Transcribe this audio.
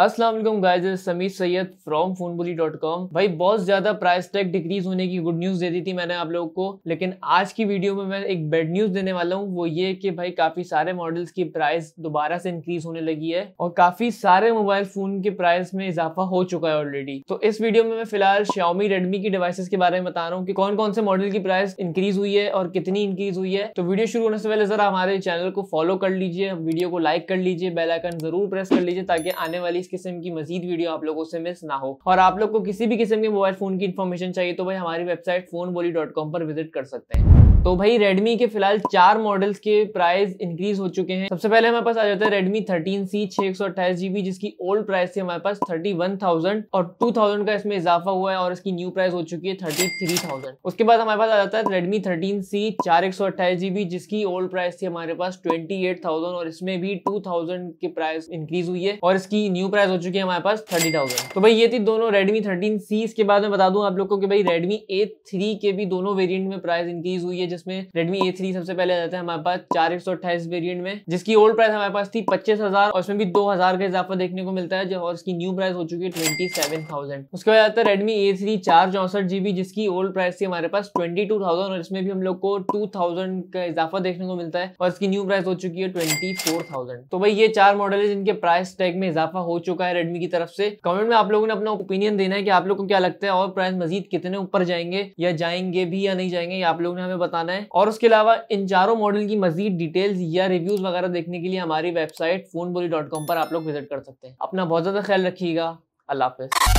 Aslam guys Sameer Syed from Phonebully dot com भाई बहुत ज़्यादा प्राइस टैग डिक्रीज होने की गुड न्यूज़ दे दी थी मैंने आप लोगों को लेकिन आज की वीडियो में मैं एक बेड न्यूज़ देने वाला हूँ वो ये कि भाई काफ़ी सारे मॉडल्स की प्राइस दोबारा से इंक्रीज होने लगी है और काफ़ी सारे मोबाइल फ़ोन के प्राइस में इजाफा हो चुका है ऑलरेडी तो इस वीडियो में मैं फिलहाल श्यामी रेडमी की डिवाइसेस के बारे में बता रहा हूँ कि कौन कौन से मॉडल की प्राइस इंक्रीज हुई है और कितनी इंक्रीज हुई है तो वीडियो शुरू होने से पहले ज़रा हमारे चैनल को फॉलो कर लीजिए वीडियो को लाइक कर लीजिए बेलाइकन ज़रूर प्रेस कर लीजिए ताकि आने वाली इस किस्म की मजीद वीडियो आप लोगों से मिस ना हो और आप लोग को किसी भी किस्म के मोबाइल फोन की इन्फॉर्मेशन चाहिए तो भाई हमारी वेबसाइट फोन पर विजिट कर सकते हैं तो भाई Redmi के फिलहाल चार मॉडल्स के प्राइस इंक्रीज हो चुके हैं सबसे पहले हमारे पास आ जाता है Redmi 13C 628 जीबी जिसकी ओल्ड प्राइस थी हमारे पास 31,000 और 2,000 का इसमें इजाफा हुआ है और इसकी न्यू प्राइस हो चुकी है 33,000 उसके बाद हमारे पास आ जाता है Redmi 13C 428 जीबी जिसकी ओल्ड प्राइस थी हमारे पास 28,000 और इसमें भी 2,000 के प्राइस इंक्रीज हुई है और इसकी न्यू प्राइस हो चुकी है हमारे पास थर्टी थाउजेंड तो भाई ये थी दोनों रेडमी थर्टीन सी इसके बाद में बता दूं आप लोगों को कि भाई रेडमी ए थ्री के भी दोनों वेरिएंट में प्राइस इंक्रीज हुई है जिसमें रेडमी ए थ्री सबसे पहले आ जाता है हमारे पास चार एक सौ अट्ठाईस वेरियंट में जिसकी ओल्ड प्राइस हमारे पास थी पच्चीस हजार और उसमें भी दो हजार का इजाफा देखने को मिलता है जो और इसकी न्यू प्राइस हो चुकी है ट्वेंटी सेवन थाउजेंड उसके बाद आता है रेडमी ए थ्री चार चौसठ जीबी जिसकी ओल्ड प्राइस थी हमारे पास ट्वेंटी टू थाउजेंड और इसमें भी हम लोग को टू थाउजेंड का इजाफा देखने को मिलता है और इसकी न्यू प्राइस हो चुकी है ट्वेंटी फोर थाउजेंड तो भाई ये चार मॉडल है जिनके प्राइस टैग में इजाफा हो चुका है रेडमी की तरफ से कमेंट में आप लोगों ने अपना ओपिनियन देना है कि आप लोगों को क्या लगता है और प्राइस मजीद कितने ऊपर जाएंगे या जाएंगे भी या नहीं जाएंगे आप लोगों ने हमें बताना है और उसके अलावा इन चारों मॉडल की मजीद डिटेल्स या रिव्यूज वगैरह देखने के लिए हमारी वेबसाइट फोन पर आप लोग विजिट कर सकते हैं अपना बहुत ज्यादा ख्याल रखिएगा अल्लाह हाफिज़